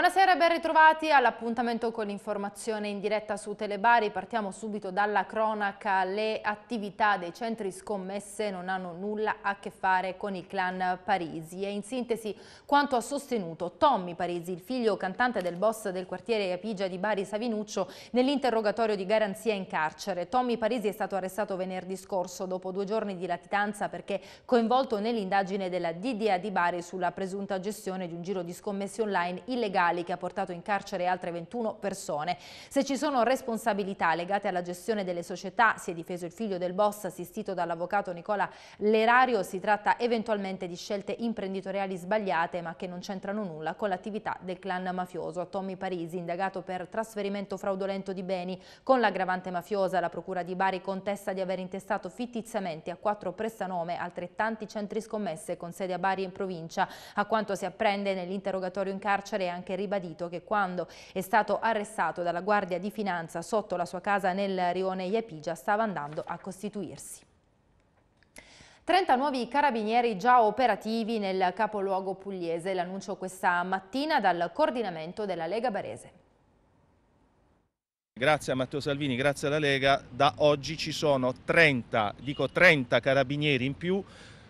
Buonasera e ben ritrovati all'appuntamento con l'informazione in diretta su Telebari. Partiamo subito dalla cronaca. Le attività dei centri scommesse non hanno nulla a che fare con il clan Parisi. E in sintesi quanto ha sostenuto Tommy Parisi, il figlio cantante del boss del quartiere Apigia di Bari Savinuccio, nell'interrogatorio di garanzia in carcere. Tommy Parisi è stato arrestato venerdì scorso dopo due giorni di latitanza perché coinvolto nell'indagine della DDA di Bari sulla presunta gestione di un giro di scommesse online illegale Gali che ha portato in carcere altre 21 persone. Se ci sono responsabilità legate alla gestione delle società, si è difeso il figlio del boss assistito dall'avvocato Nicola Lerario, si tratta eventualmente di scelte imprenditoriali sbagliate ma che non c'entrano nulla con l'attività del clan mafioso. Tommy Parisi, indagato per trasferimento fraudolento di beni con l'aggravante mafiosa, la procura di Bari contesta di aver intestato fittiziamente a quattro prestanome altrettanti centri scommesse con sede a Bari e in provincia. A quanto si apprende nell'interrogatorio in carcere è anche ribadito che quando è stato arrestato dalla Guardia di Finanza sotto la sua casa nel rione Iepigia stava andando a costituirsi. 30 nuovi carabinieri già operativi nel capoluogo pugliese, l'annuncio questa mattina dal coordinamento della Lega Barese. Grazie a Matteo Salvini, grazie alla Lega, da oggi ci sono 30, dico 30 carabinieri in più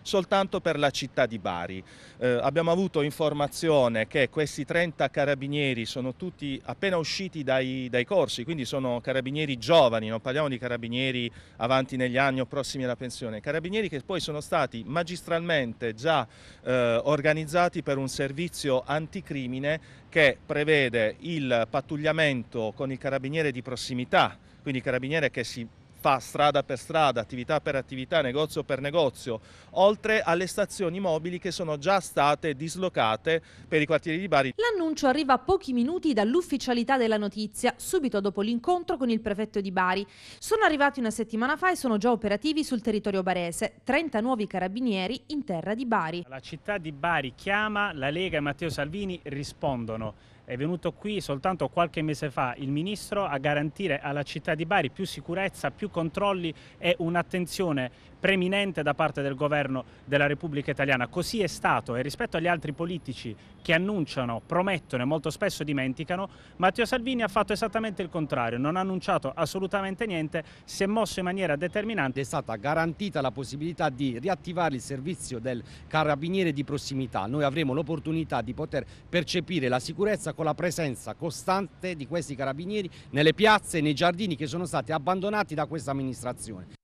soltanto per la città di Bari. Eh, abbiamo avuto informazione che questi 30 carabinieri sono tutti appena usciti dai, dai corsi, quindi sono carabinieri giovani, non parliamo di carabinieri avanti negli anni o prossimi alla pensione, carabinieri che poi sono stati magistralmente già eh, organizzati per un servizio anticrimine che prevede il pattugliamento con il carabiniere di prossimità, quindi carabiniere che si fa strada per strada, attività per attività, negozio per negozio, oltre alle stazioni mobili che sono già state dislocate per i quartieri di Bari. L'annuncio arriva a pochi minuti dall'ufficialità della notizia, subito dopo l'incontro con il prefetto di Bari. Sono arrivati una settimana fa e sono già operativi sul territorio barese, 30 nuovi carabinieri in terra di Bari. La città di Bari chiama, la Lega e Matteo Salvini rispondono. È venuto qui soltanto qualche mese fa il Ministro a garantire alla città di Bari più sicurezza, più controlli e un'attenzione preminente da parte del Governo della Repubblica Italiana. Così è stato e rispetto agli altri politici che annunciano, promettono e molto spesso dimenticano, Matteo Salvini ha fatto esattamente il contrario, non ha annunciato assolutamente niente, si è mosso in maniera determinante. È stata garantita la possibilità di riattivare il servizio del carabiniere di prossimità. Noi avremo l'opportunità di poter percepire la sicurezza con la presenza costante di questi carabinieri nelle piazze e nei giardini che sono stati abbandonati da questa amministrazione.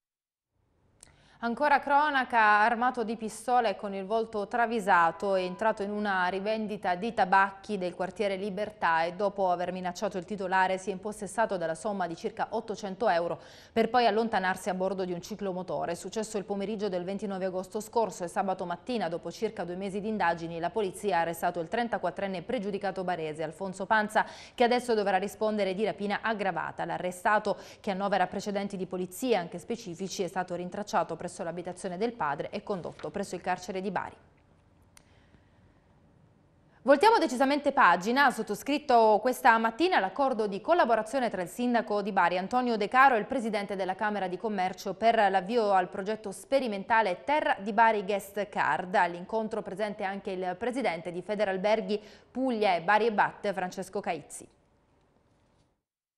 Ancora cronaca, armato di pistola e con il volto travisato, è entrato in una rivendita di tabacchi del quartiere Libertà e dopo aver minacciato il titolare si è impossessato della somma di circa 800 euro per poi allontanarsi a bordo di un ciclomotore. È successo il pomeriggio del 29 agosto scorso e sabato mattina, dopo circa due mesi di indagini, la polizia ha arrestato il 34enne pregiudicato barese Alfonso Panza che adesso dovrà rispondere di rapina aggravata. L'arrestato, che annovera precedenti di polizia anche specifici, è stato rintracciato presso presso l'abitazione del padre e condotto presso il carcere di Bari. Voltiamo decisamente pagina, sottoscritto questa mattina l'accordo di collaborazione tra il sindaco di Bari Antonio De Caro e il presidente della Camera di Commercio per l'avvio al progetto sperimentale Terra di Bari Guest Card. All'incontro presente anche il presidente di Federalberghi Puglia e Bari e Batte Francesco Caizzi.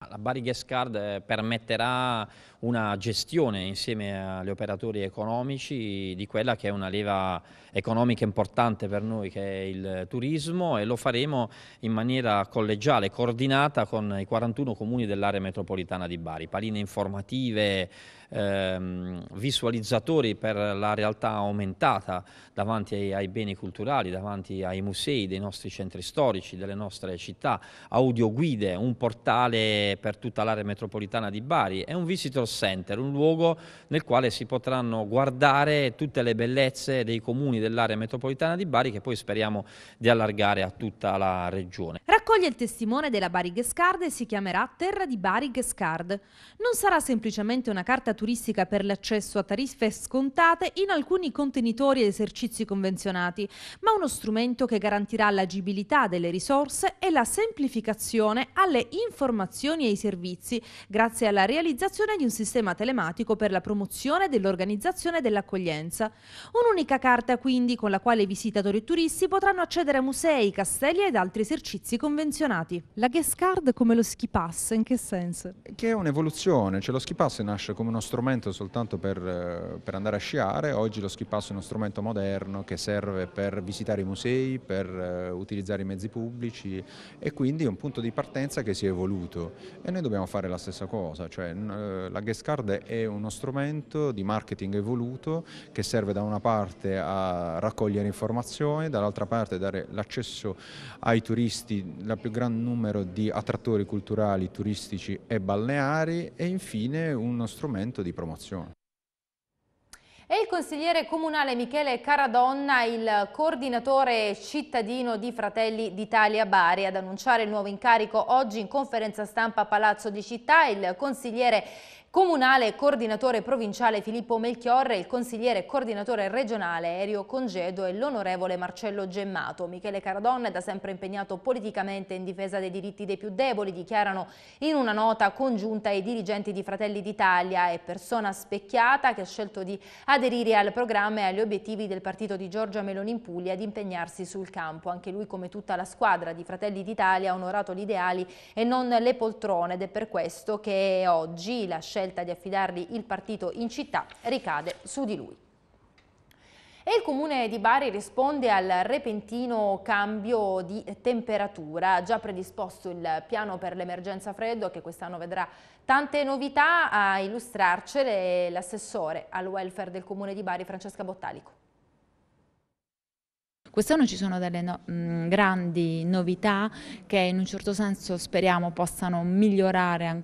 La Bari Guest Card eh, permetterà una gestione insieme agli operatori economici di quella che è una leva economica importante per noi che è il turismo e lo faremo in maniera collegiale, coordinata con i 41 comuni dell'area metropolitana di Bari. Paline informative, ehm, visualizzatori per la realtà aumentata davanti ai, ai, beni culturali, davanti ai musei dei nostri centri storici, delle nostre città, audioguide, un portale per tutta l'area metropolitana di Bari e un visitor center, un luogo nel quale si potranno guardare tutte le bellezze dei comuni dell'area metropolitana di Bari che poi speriamo di allargare a tutta la regione. Raccoglie il testimone della Bari Gescard e si chiamerà Terra di Bari Gescard. Non sarà semplicemente una carta turistica per l'accesso a tariffe scontate in alcuni contenitori ed esercizi convenzionati, ma uno strumento che garantirà l'agibilità delle risorse e la semplificazione alle informazioni e ai servizi, grazie alla realizzazione di un sistema telematico per la promozione dell'organizzazione dell'accoglienza. Un'unica carta quindi con la quale i visitatori e turisti potranno accedere a musei, castelli ed altri esercizi convenzionati convenzionati. La guest card come lo ski pass, in che senso? Che è un'evoluzione, cioè lo ski pass nasce come uno strumento soltanto per, eh, per, andare a sciare, oggi lo ski pass è uno strumento moderno che serve per visitare i musei, per eh, utilizzare i mezzi pubblici e quindi è un punto di partenza che si è evoluto e noi dobbiamo fare la stessa cosa, cioè eh, la guest card è uno strumento di marketing evoluto che serve da una parte a raccogliere informazioni, dall'altra parte dare l'accesso ai turisti il più gran numero di attrattori culturali, turistici e balneari e infine uno strumento di promozione. E il consigliere comunale Michele Caradonna, il coordinatore cittadino di Fratelli d'Italia Bari, ad annunciare il nuovo incarico oggi in conferenza stampa a Palazzo di Città, il consigliere Comunale coordinatore provinciale Filippo Melchiorre, il consigliere coordinatore regionale Erio Congedo e l'onorevole Marcello Gemmato. Michele Cardonna è da sempre impegnato politicamente in difesa dei diritti dei più deboli, dichiarano in una nota congiunta i dirigenti di Fratelli d'Italia e persona specchiata che ha scelto di aderire al programma e agli obiettivi del partito di Giorgia Meloni in Puglia di impegnarsi sul campo. Anche lui, come tutta la squadra di Fratelli d'Italia, ha onorato gli ideali e non le poltrone ed è per questo che oggi la scelta scelta di affidargli il partito in città ricade su di lui. E il comune di Bari risponde al repentino cambio di temperatura, ha già predisposto il piano per l'emergenza freddo che quest'anno vedrà tante novità a illustrarcele l'assessore al welfare del comune di Bari Francesca Bottalico. Quest'anno ci sono delle no grandi novità che in un certo senso speriamo possano migliorare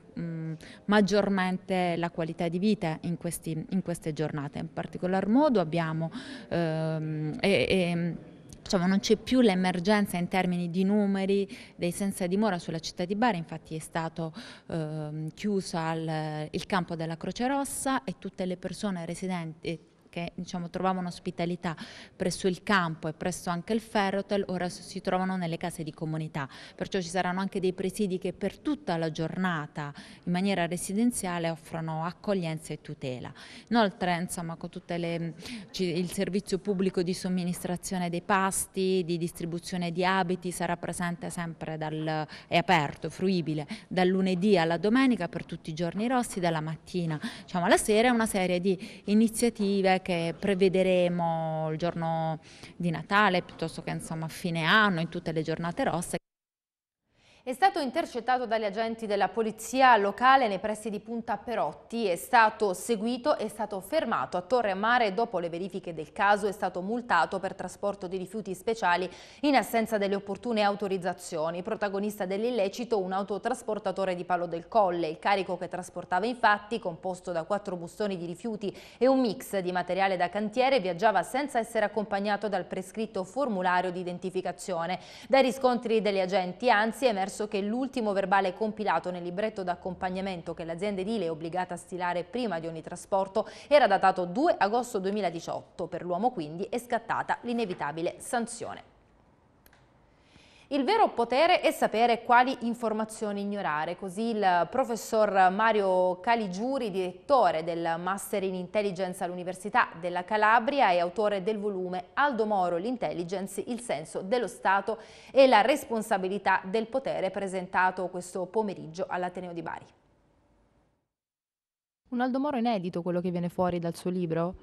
maggiormente la qualità di vita in, questi, in, queste giornate. In particolar modo abbiamo ehm, e, e, Diciamo, non c'è più l'emergenza in termini di numeri dei senza dimora sulla città di Bari, infatti è stato eh, chiuso al, il campo della Croce Rossa e tutte le persone residenti che diciamo, trovavano ospitalità presso il campo e presso anche il Ferrotel, ora si trovano nelle case di comunità. Perciò ci saranno anche dei presidi che per tutta la giornata in maniera residenziale offrono accoglienza e tutela. Inoltre insomma, con tutte le, mm, il servizio pubblico di somministrazione dei pasti, di distribuzione di abiti sarà presente sempre dal, è aperto, fruibile dal lunedì alla domenica per tutti i giorni rossi, dalla mattina diciamo, alla sera, una serie di iniziative che prevederemo il giorno di Natale piuttosto che insomma a fine anno in tutte le giornate rosse. È stato intercettato dagli agenti della polizia locale nei pressi di Punta Perotti, è stato seguito e stato fermato a Torre Mare dopo le verifiche del caso, è stato multato per trasporto di rifiuti speciali in assenza delle opportune autorizzazioni. Protagonista dell'illecito un autotrasportatore di Palo del Colle, il carico che trasportava infatti, composto da quattro bustoni di rifiuti e un mix di materiale da cantiere, viaggiava senza essere accompagnato dal prescritto formulario di identificazione. Dai riscontri degli agenti anzi è emerso emerso che l'ultimo verbale compilato nel libretto d'accompagnamento che l'azienda edile è obbligata a stilare prima di ogni trasporto era datato 2 agosto 2018. Per l'uomo quindi è scattata l'inevitabile sanzione. Il vero potere è sapere quali informazioni ignorare, così il professor Mario Caligiuri, direttore del Master in Intelligence all'Università della Calabria e autore del volume Aldo Moro, l'intelligence, il senso dello Stato e la responsabilità del potere presentato questo pomeriggio all'Ateneo di Bari. Un Aldo Moro inedito quello che viene fuori dal suo libro?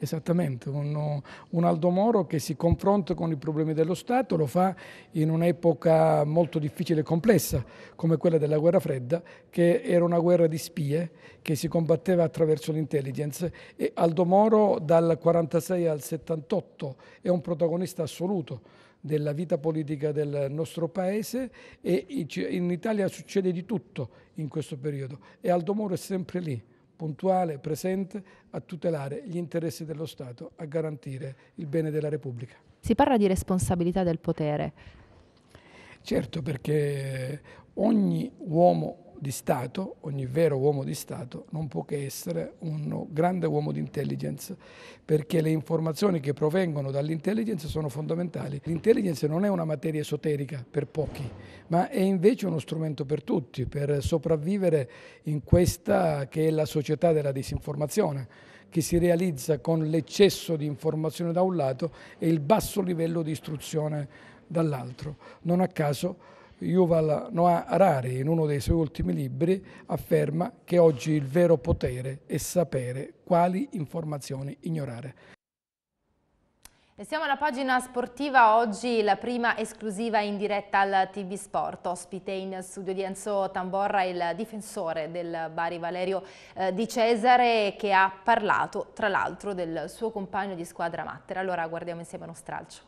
Esattamente, un, uh, un, Aldo Moro che si confronta con i problemi dello Stato, lo fa in un'epoca molto difficile e complessa come quella della guerra fredda, che era una guerra di spie che si combatteva attraverso l'intelligence e Aldo Moro dal 1946 al 1978 è un protagonista assoluto della vita politica del nostro paese e in Italia succede di tutto in questo periodo e Aldo Moro è sempre lì puntuale, presente, a tutelare gli interessi dello Stato, a garantire il bene della Repubblica. Si parla di responsabilità del potere. Certo, perché ogni uomo di Stato, ogni vero uomo di Stato, non può che essere un grande uomo di intelligence, perché le informazioni che provengono dall'intelligence sono fondamentali. L'intelligence non è una materia esoterica per pochi, ma è invece uno strumento per tutti, per sopravvivere in questa che è la società della disinformazione che si realizza con l'eccesso di informazione da un lato e il basso livello di istruzione dall'altro. Non a caso Yuval Noah Harari, in uno dei suoi ultimi libri, afferma che oggi il vero potere è sapere quali informazioni ignorare. E siamo alla pagina sportiva, oggi la prima esclusiva in diretta al TV Sport, ospite in studio di Enzo Tamborra, il difensore del Bari Valerio eh, Di Cesare che ha parlato tra l'altro del suo compagno di squadra Mattera. Allora guardiamo insieme uno stralcio.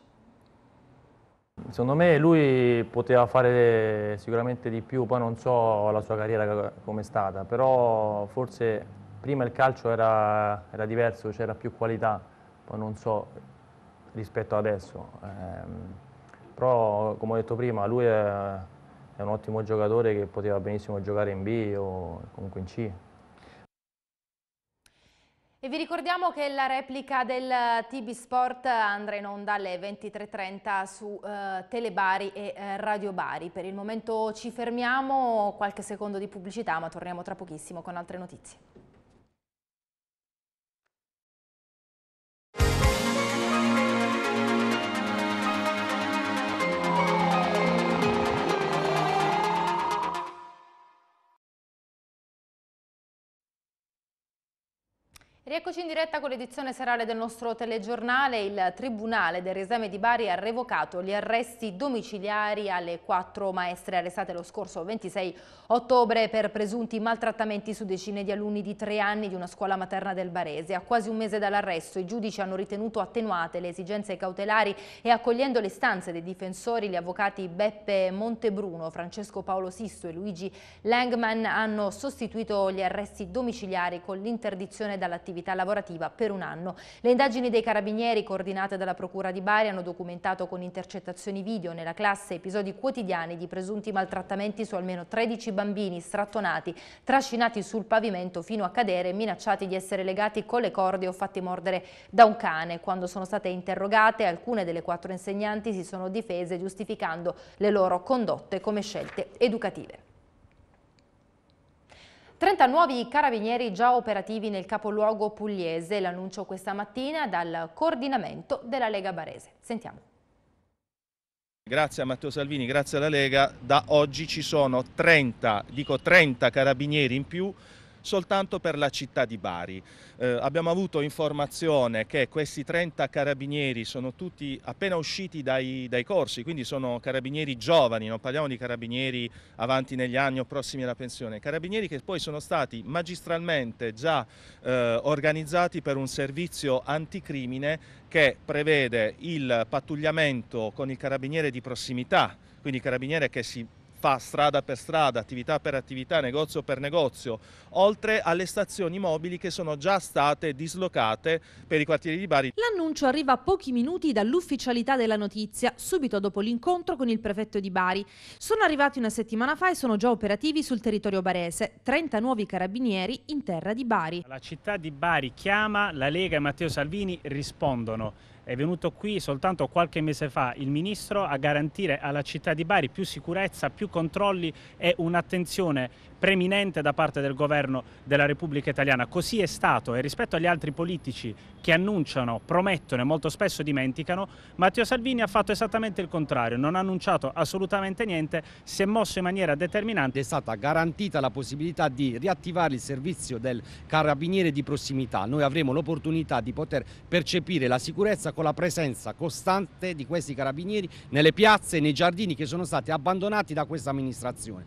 Secondo me lui poteva fare sicuramente di più, poi non so la sua carriera com'è stata, però forse prima il calcio era, era diverso, c'era più qualità, poi non so rispetto ad adesso. Eh, però come ho detto prima lui è un ottimo giocatore che poteva benissimo giocare in B o comunque in C. E vi ricordiamo che la replica del eh, TB Sport andrà in onda alle 23.30 su eh, Telebari e eh, Radio Bari. Per il momento ci fermiamo, qualche secondo di pubblicità, ma torniamo tra pochissimo con altre notizie. Rieccoci in diretta con l'edizione serale del nostro telegiornale. Il Tribunale del Riesame di Bari ha revocato gli arresti domiciliari alle quattro maestre arrestate lo scorso 26 ottobre per presunti maltrattamenti su decine di alunni di tre anni di una scuola materna del Barese. A quasi un mese dall'arresto i giudici hanno ritenuto attenuate le esigenze cautelari e accogliendo le stanze dei difensori gli avvocati Beppe Montebruno, Francesco Paolo Sisto e Luigi Langman hanno sostituito gli arresti domiciliari con l'interdizione dall'attività attività lavorativa per un anno. Le indagini dei carabinieri coordinate dalla Procura di Bari hanno documentato con intercettazioni video nella classe episodi quotidiani di presunti maltrattamenti su almeno 13 bambini strattonati, trascinati sul pavimento fino a cadere, minacciati di essere legati con le corde o fatti mordere da un cane. Quando sono state interrogate, alcune delle quattro insegnanti si sono difese giustificando le loro condotte come scelte educative. 30 nuovi carabinieri già operativi nel capoluogo pugliese, l'annuncio questa mattina dal coordinamento della Lega Barese. Sentiamo. Grazie a Matteo Salvini, grazie alla Lega, da oggi ci sono 30, dico 30 carabinieri in più soltanto per la città di Bari. Eh, abbiamo avuto informazione che questi 30 carabinieri sono tutti appena usciti dai, dai corsi, quindi sono carabinieri giovani, non parliamo di carabinieri avanti negli anni o prossimi alla pensione, carabinieri che poi sono stati magistralmente già eh, organizzati per un servizio anticrimine che prevede il pattugliamento con il carabiniere di prossimità, quindi il carabiniere che si fa strada per strada, attività per attività, negozio per negozio, oltre alle stazioni mobili che sono già state dislocate per i quartieri di Bari. L'annuncio arriva a pochi minuti dall'ufficialità della notizia, subito dopo l'incontro con il prefetto di Bari. Sono arrivati una settimana fa e sono già operativi sul territorio barese, 30 nuovi carabinieri in terra di Bari. La città di Bari chiama, la Lega e Matteo Salvini rispondono. È venuto qui soltanto qualche mese fa il Ministro a garantire alla città di Bari più sicurezza, più controlli e un'attenzione preminente da parte del governo della Repubblica Italiana. Così è stato e rispetto agli altri politici che annunciano, promettono e molto spesso dimenticano, Matteo Salvini ha fatto esattamente il contrario, non ha annunciato assolutamente niente, si è mosso in maniera determinante. È stata garantita la possibilità di riattivare il servizio del carabiniere di prossimità. Noi avremo l'opportunità di poter percepire la sicurezza con la presenza costante di questi carabinieri nelle piazze e nei giardini che sono stati abbandonati da questa amministrazione.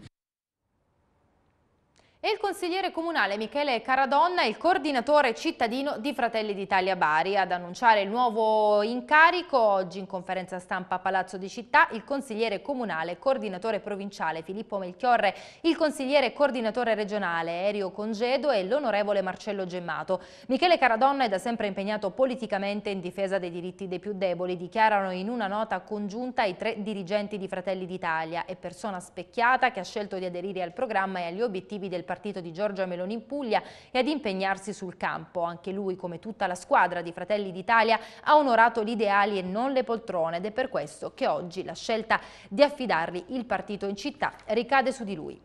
E il consigliere comunale Michele Caradonna, il coordinatore cittadino di Fratelli d'Italia Bari, ad annunciare il nuovo incarico oggi in conferenza stampa a Palazzo di Città, il consigliere comunale, coordinatore provinciale Filippo Melchiorre, il consigliere coordinatore regionale Erio Congedo e l'onorevole Marcello Gemmato. Michele Caradonna è da sempre impegnato politicamente in difesa dei diritti dei più deboli, dichiarano in una nota congiunta i tre dirigenti di Fratelli d'Italia e persona specchiata che ha scelto di aderire al programma e agli obiettivi del Parlamento partito di Giorgia Meloni in Puglia e ad impegnarsi sul campo. Anche lui, come tutta la squadra di Fratelli d'Italia, ha onorato gli ideali e non le poltrone ed è per questo che oggi la scelta di affidargli il partito in città ricade su di lui.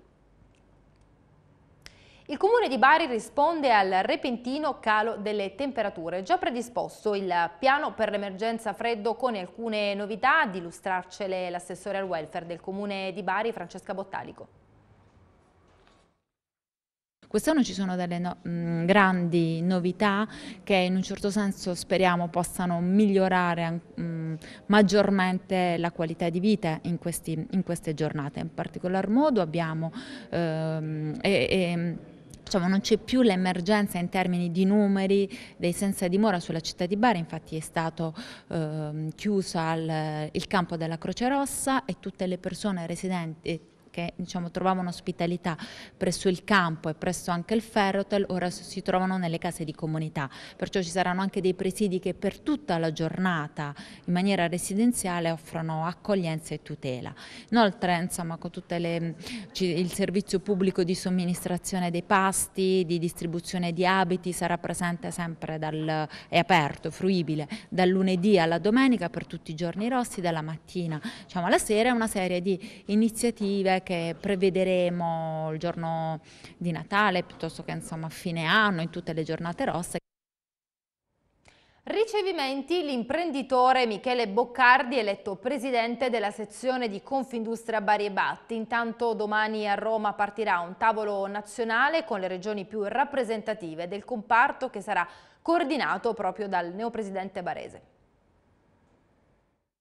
Il comune di Bari risponde al repentino calo delle temperature. Già predisposto il piano per l'emergenza freddo con alcune novità, ad illustrarcele l'assessore al welfare del comune di Bari, Francesca Bottalico. Quest'anno ci sono delle no mm, grandi novità che in un certo senso speriamo possano migliorare mh, mm, maggiormente la qualità di vita in, questi, in, queste giornate. In particolar modo abbiamo ehm, e, e, Diciamo, non c'è più l'emergenza in termini di numeri dei senza dimora sulla città di Bari, infatti è stato eh, chiuso al, il campo della Croce Rossa e tutte le persone residenti perché diciamo, trovavano ospitalità presso il campo e presso anche il Ferrotel, ora si trovano nelle case di comunità, perciò ci saranno anche dei presidi che per tutta la giornata in maniera residenziale offrono accoglienza e tutela. Inoltre insomma, con tutte le, il servizio pubblico di somministrazione dei pasti, di distribuzione di abiti sarà presente sempre dal, è aperto, fruibile, dal lunedì alla domenica per tutti i giorni rossi, dalla mattina diciamo, alla sera, una serie di iniziative che che prevederemo il giorno di Natale piuttosto che insomma a fine anno in tutte le giornate rosse. Ricevimenti, l'imprenditore Michele Boccardi eletto presidente della sezione di Confindustria Bari e Batti. Intanto domani a Roma partirà un tavolo nazionale con le regioni più rappresentative del comparto che sarà coordinato proprio dal neopresidente barese.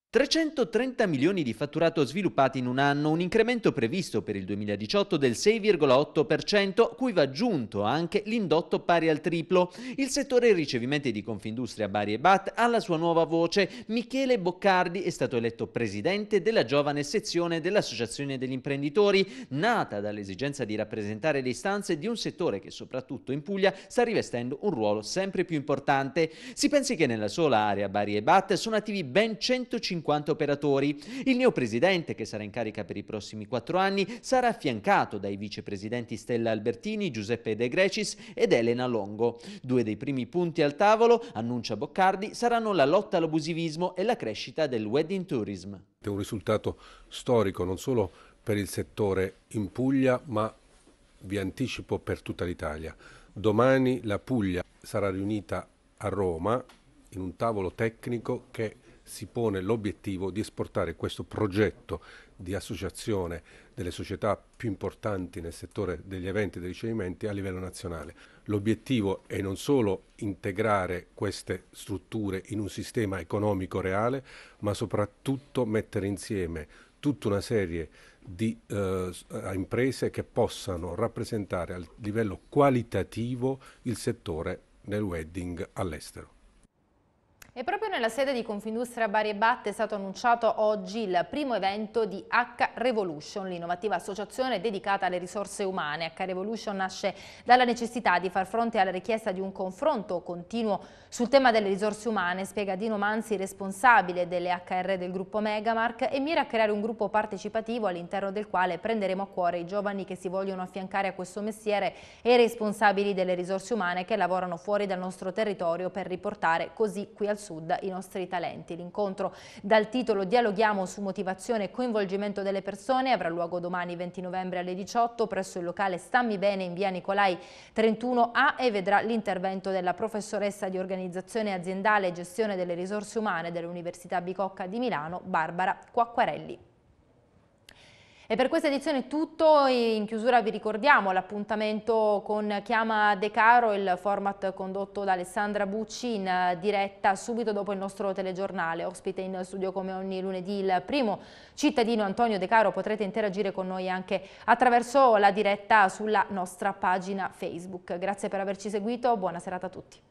330 milioni di fatturato sviluppati in un anno, un incremento previsto per il 2018 del 6,8%, cui va aggiunto anche l'indotto pari al triplo. Il settore ricevimenti di Confindustria Bari e Bat ha la sua nuova voce. Michele Boccardi è stato eletto presidente della giovane sezione dell'Associazione degli imprenditori, nata dall'esigenza di rappresentare le istanze di un settore che soprattutto in Puglia sta rivestendo un ruolo sempre più importante. Si pensi che nella sola area Bari e Bat sono attivi ben 150 50 operatori. Il presidente, che sarà in carica per i prossimi quattro anni, sarà affiancato dai vicepresidenti Stella Albertini, Giuseppe De Grecis ed Elena Longo. Due dei primi punti al tavolo, annuncia Boccardi, saranno la lotta all'abusivismo e la crescita del wedding tourism. È un risultato storico non solo per il settore in Puglia, ma vi anticipo per tutta l'Italia. Domani la Puglia sarà riunita a Roma in un tavolo tecnico che si pone l'obiettivo di esportare questo progetto di associazione delle società più importanti nel settore degli eventi e dei ricevimenti a livello nazionale. L'obiettivo è non solo integrare queste strutture in un sistema economico reale, ma soprattutto mettere insieme tutta una serie di eh, imprese che possano rappresentare a livello qualitativo il settore del wedding all'estero. E proprio nella sede di Confindustria Bari e Batte è stato annunciato oggi il primo evento di H Revolution, l'innovativa associazione dedicata alle risorse umane. H Revolution nasce dalla necessità di far fronte alla richiesta di un confronto continuo sul tema delle risorse umane, spiega Dino Manzi, responsabile delle HR del gruppo Megamark, e mira a creare un gruppo partecipativo all'interno del quale prenderemo a cuore i giovani che si vogliono affiancare a questo mestiere e i responsabili delle risorse umane che lavorano fuori dal nostro territorio per riportare così qui al sud Sud i nostri talenti. L'incontro dal titolo Dialoghiamo su motivazione e coinvolgimento delle persone avrà luogo domani 20 novembre alle 18 presso il locale Stammi Bene in via Nicolai 31A e vedrà l'intervento della professoressa di organizzazione aziendale e gestione delle risorse umane dell'Università Bicocca di Milano, Barbara Quacquarelli. E per questa edizione è tutto, in chiusura vi ricordiamo l'appuntamento con Chiama De Caro, il format condotto da Alessandra Bucci in diretta subito dopo il nostro telegiornale. Ospite in studio come ogni lunedì il primo cittadino Antonio De Caro, potrete interagire con noi anche attraverso la diretta sulla nostra pagina Facebook. Grazie per averci seguito, buona serata a tutti.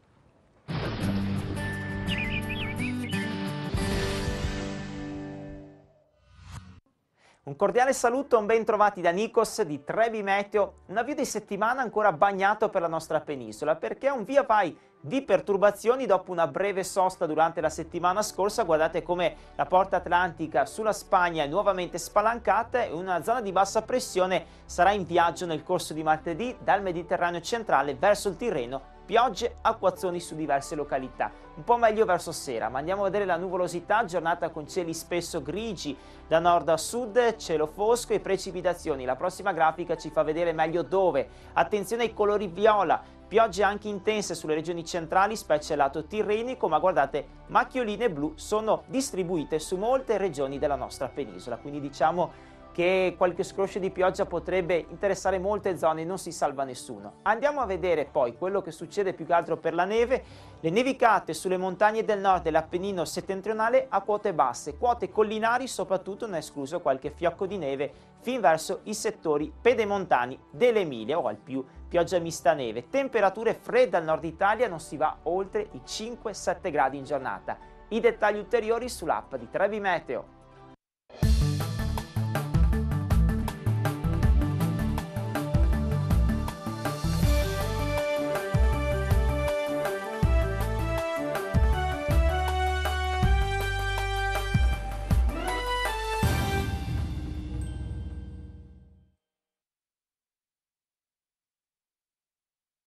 Un cordiale saluto un ben trovati da Nikos di Trevi Meteo, un avvio di settimana ancora bagnato per la nostra penisola perché è un via vai di perturbazioni dopo una breve sosta durante la settimana scorsa, guardate come la porta atlantica sulla Spagna è nuovamente spalancata e una zona di bassa pressione sarà in viaggio nel corso di martedì dal Mediterraneo centrale verso il Tirreno piogge, acquazzoni su diverse località. Un po' meglio verso sera, ma andiamo a vedere la nuvolosità, giornata con cieli spesso grigi da nord a sud, cielo fosco e precipitazioni. La prossima grafica ci fa vedere meglio dove. Attenzione ai colori viola, piogge anche intense sulle regioni centrali, specie lato tirrenico, ma guardate, macchioline blu sono distribuite su molte regioni della nostra penisola, quindi diciamo che qualche scroscio di pioggia potrebbe interessare molte zone e non si salva nessuno. Andiamo a vedere poi quello che succede più che altro per la neve, le nevicate sulle montagne del nord dell'Appennino settentrionale a quote basse, quote collinari soprattutto non è escluso qualche fiocco di neve fin verso i settori pedemontani dell'Emilia o al più pioggia mista neve. Temperature fredde al nord Italia non si va oltre i 5-7 gradi in giornata. I dettagli ulteriori sull'app di Trevi Meteo.